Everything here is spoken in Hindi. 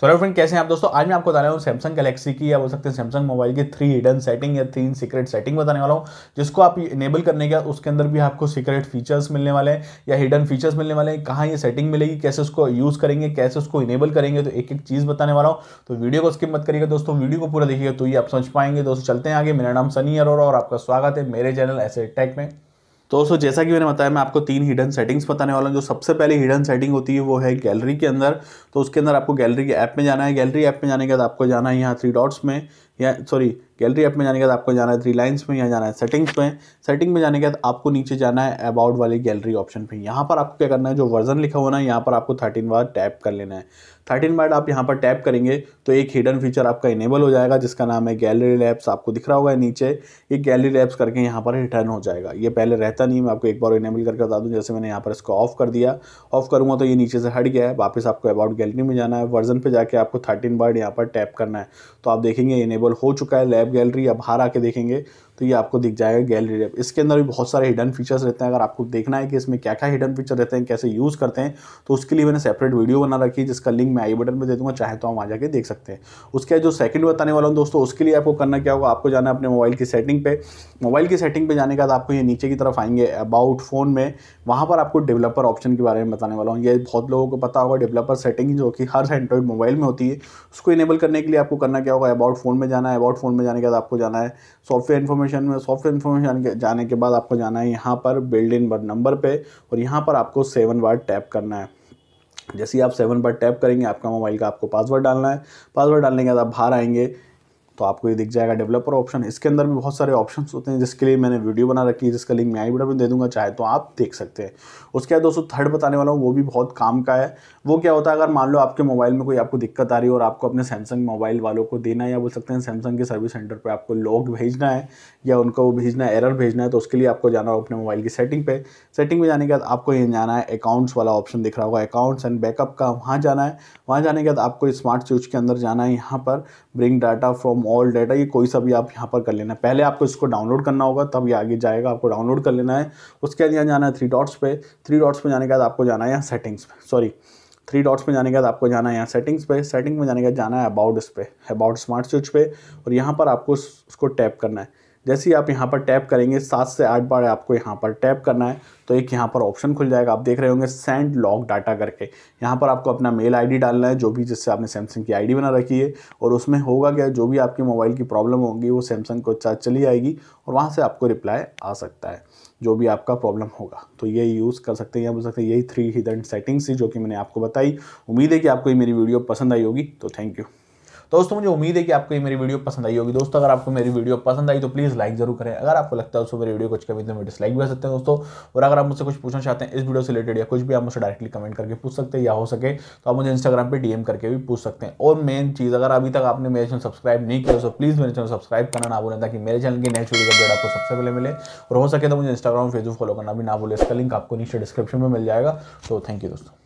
तो हेलो फ्रेंड कैसे हैं आप दोस्तों आज मैं आपको बता रहा हूँ सैमसंग गैलेक्सी की या बोल सकते हैं सैमसंग मोबाइल की थ्री हिडन सेटिंग या थ्री सीक्रेट सेटिंग बताने वाला हूँ जिसको आप इनेबल करने के उसके अंदर भी आपको सीक्रेट फीचर्स मिलने वाले हैं या हिडन फीचर्स मिलने वाले हैं कहाँ ये सेटिंग मिलेगी कैसे उसको यूज़ करेंगे कैसे उसको इनेबल करेंगे तो एक एक चीज़ बताने वाला हूँ तो वीडियो को स्किप मत करिएगा दोस्तों वीडियो को पूरा देखिएगा तो ये आप समझ पाएंगे दोस्तों चलते हैं आगे मेरा नाम सनी अरोरा और आपका स्वागत है मेरे चैनल ऐसे टैक में तो दोस्तों जैसा कि मैंने बताया मैं आपको तीन हिडन सेटिंग्स बताने वाला हूँ जो सबसे पहले हिडन सेटिंग होती है वो है गैलरी के अंदर तो उसके अंदर आपको गैलरी के ऐप में जाना है गैलरी ऐप में जाने के बाद आपको जाना है यहाँ थ्री डॉट्स में या सॉरी गैलरी ऐप में जाने के बाद आपको जाना है थ्री लाइन्स में यहाँ जाना है सेटिंग्स में सेटिंग में जाने के बाद आपको नीचे जाना है अबाउट वाली गैलरी ऑप्शन पे यहाँ पर आपको क्या करना है जो वर्जन लिखा हुआ है यहाँ पर आपको थर्टीन बार टैप कर लेना है थर्टीन बार आप यहाँ पर टैप करेंगे तो एक हिडन फीचर आपका इनेबल हो जाएगा जिसका नाम है गैलरी लैब्स आपको दिख रहा होगा नीचे ये गैलरी लैब्स करके यहाँ पर रिटर्न हो जाएगा ये पहले रहता नहीं मैं आपको एक बार इनेबल करके बता दूँ जैसे मैंने यहाँ पर इसको ऑफ कर दिया ऑफ करूँगा तो ये नीचे से हट गया है वापस आपको अबाउट गैलरी में जाना है वर्जन पर जाकर आपको थर्टीन बार यहाँ पर टैप करना है तो आप देखेंगे इनेबल अवेलेबल हो चुका है लैब गैलरी अब बाहर आके देखेंगे तो ये आपको दिख जाएगा गैलरी ऐप इसके अंदर भी बहुत सारे हिडन फीचर्स रहते हैं अगर आपको देखना है कि इसमें क्या क्या हिडन फीचर रहते हैं कैसे यूज़ करते हैं तो उसके लिए मैंने सेपरेट वीडियो बना रखी है जिसका लिंक मैं आई बटन पर दे दूँगा चाहे तो हम वहाँ जाके देख सकते हैं उसके जो सेकंड बताने वाला हूँ दोस्तों उसके लिए आपको करना क्या होगा आपको जाना अपने मोबाइल की सेटिंग पे मोबाइल की सेटिंग पे जाने के बाद आपको ये नीचे की तरफ आएंगे अबाउट फ़ोन में वहाँ पर आपको डेवलपर ऑप्शन के बारे में बताने वाला हूँ ये बहुत लोगों को पता होगा डेवलपर सेटिंग जो कि हर एंड्रॉइड मोबाइल में होती है उसको इनेबल करने के लिए आपको करना क्या होगा अबाउट फ़ोन में जाना है अबाउट फ़ोन में जाने के बाद आपको जाना है सॉफ्टवेयर इन्फॉर्मेशन इन्फॉर्मेशन में सॉफ्टवेयर इन्फॉर्मेशन जाने के बाद आपको जाना है यहाँ पर बिल्ड इन बर नंबर पे और यहाँ पर आपको सेवन बार टैप करना है जैसे ही आप सेवन बार टैप करेंगे आपका मोबाइल का आपको पासवर्ड डालना है पासवर्ड डालने के बाद आप बाहर आएंगे तो आपको ये दिख जाएगा डेवलपर ऑप्शन इसके अंदर भी बहुत सारे ऑप्शन होते हैं जिसके लिए मैंने वीडियो बना रखी है जिसका लिंक मैं आई में दे दूंगा चाहे तो आप देख सकते हैं उसके बाद दोस्तों थर्ड बताने वाला हूँ वो भी बहुत काम का है वो क्या होता है अगर मान लो आपके मोबाइल में कोई आपको दिक्कत आ रही है और आपको अपने सैमसंग मोबाइल वालों को देना है या बोल सकते हैं सैमसंग के सर्विस सेंटर पर आपको लॉग भेजना है या उनको भेजना है एरर भेजना है तो उसके लिए आपको जाना होगा अपने मोबाइल की सेटिंग पर सेटिंग में जाने के बाद आपको ये जाना है अकाउंट्स वाला ऑप्शन दिख रहा होगा अकाउंट्स एंड बैकअप का वहाँ जाना है वहाँ जाने के बाद आपको स्मार्ट स्विच के अंदर जाना है यहाँ पर bring data from all data ये कोई सा भी आप यहाँ पर कर लेना है पहले आपको इसको डाउनलोड करना होगा तब ये आगे जाएगा आपको डाउनलोड कर लेना है उसके बाद यहाँ जाना है थ्री डॉट्स पे थ्री डॉट्स पे जाने के बाद आपको जाना है यहाँ सेटिंग्स पे सॉरी थ्री डॉट्स में जाने के बाद आपको जाना है यहाँ सेटिंग्स पे सेटिंग में जाने के बाद जाना है अबाउट इस पे अबाउट स्मार्ट स्विच पे और यहाँ पर आपको उसको टैप करना है जैसे ही आप यहाँ पर टैप करेंगे सात से आठ बार आपको यहाँ पर टैप करना है तो एक यहाँ पर ऑप्शन खुल जाएगा आप देख रहे होंगे सेंड लॉग डाटा करके यहाँ पर आपको अपना मेल आईडी डालना है जो भी जिससे आपने सैमसंग की आईडी बना रखी है और उसमें होगा क्या जो भी आपके मोबाइल की प्रॉब्लम होगी वो सैमसंग को चार्ज चली आएगी और वहाँ से आपको रिप्लाई आ सकता है जो भी आपका प्रॉब्लम होगा तो ये यूज़ कर सकते हैं या बोल सकते हैं यही थ्री हिडन सेटिंग्स थी जो कि मैंने आपको बताई उम्मीद है कि आपको ये मेरी वीडियो पसंद आई होगी तो थैंक यू तो दोस्तों मुझे उम्मीद है कि आपको ये मेरी वीडियो पसंद आई होगी दोस्तों अगर आपको मेरी वीडियो पसंद आई तो प्लीज़ लाइक जरूर करें अगर आपको लगता है उसमें मेरी वीडियो कुछ कमी तो मैं डिसलाइक भी कर सकते हैं दोस्तों और अगर आप मुझसे कुछ पूछना चाहते हैं इस वीडियो से रिलेटेड या कुछ भी आप मुझसे डायरेक्टली कमेंट करके पूछ सकते हैं या हो सके तो आप मुझे इंस्टाग्राम पर डीएम करके भी पूछ सकते हैं और मेन चीज़ अगर अभी तक आपने मेरे चैनल सब्सक्राइब नहीं किया तो प्लीज़ मेरे चैनल सब्सक्राइब करना ना बोलें ताकि मेरे चैनल की नेक्स्ट वीडियो अपडेट आपको सबसे पहले मिले और हो सके तो मुझे इंस्टाग्राम फेसबुक फॉलो करना भी ना भूलें इसका लिंक आपको नीचे डिस्क्रिप्शन में मिल जाएगा तो थैंक यू दोस्तों